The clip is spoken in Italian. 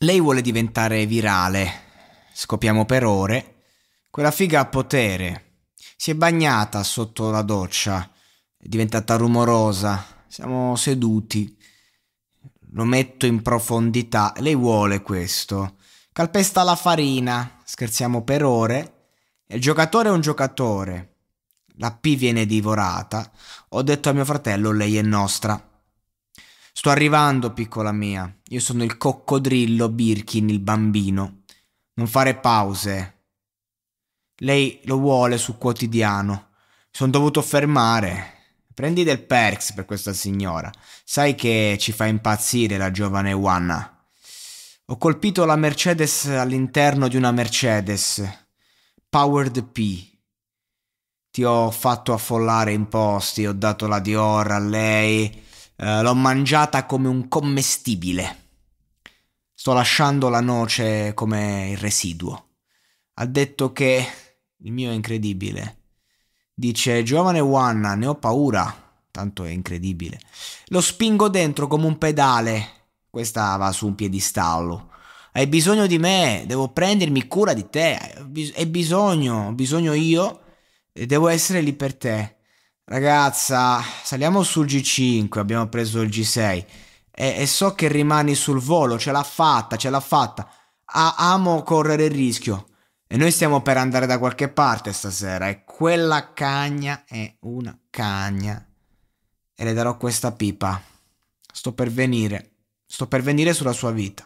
Lei vuole diventare virale. Scopriamo per ore. Quella figa ha potere. Si è bagnata sotto la doccia. È diventata rumorosa. Siamo seduti. Lo metto in profondità. Lei vuole questo. Calpesta la farina. Scherziamo per ore. Il giocatore è un giocatore. La P viene divorata. Ho detto a mio fratello, lei è nostra. Sto arrivando, piccola mia. Io sono il coccodrillo Birkin, il bambino. Non fare pause. Lei lo vuole sul quotidiano. Sono dovuto fermare. Prendi del Perks per questa signora. Sai che ci fa impazzire la giovane Wanna. Ho colpito la Mercedes all'interno di una Mercedes. Powered P. Ti ho fatto affollare in posti, ho dato la Dior a lei eh, l'ho mangiata come un commestibile. Sto lasciando la noce come il residuo. Ha detto che... Il mio è incredibile. Dice, giovane Wanna, ne ho paura. Tanto è incredibile. Lo spingo dentro come un pedale. Questa va su un piedistallo. Hai bisogno di me, devo prendermi cura di te. Hai bisogno, ho bisogno io. E devo essere lì per te. Ragazza, saliamo sul G5, abbiamo preso il G6 e, e so che rimani sul volo, ce l'ha fatta, ce l'ha fatta. A, amo correre il rischio. E noi stiamo per andare da qualche parte stasera e quella cagna è una cagna. E le darò questa pipa. Sto per venire. Sto per venire sulla sua vita.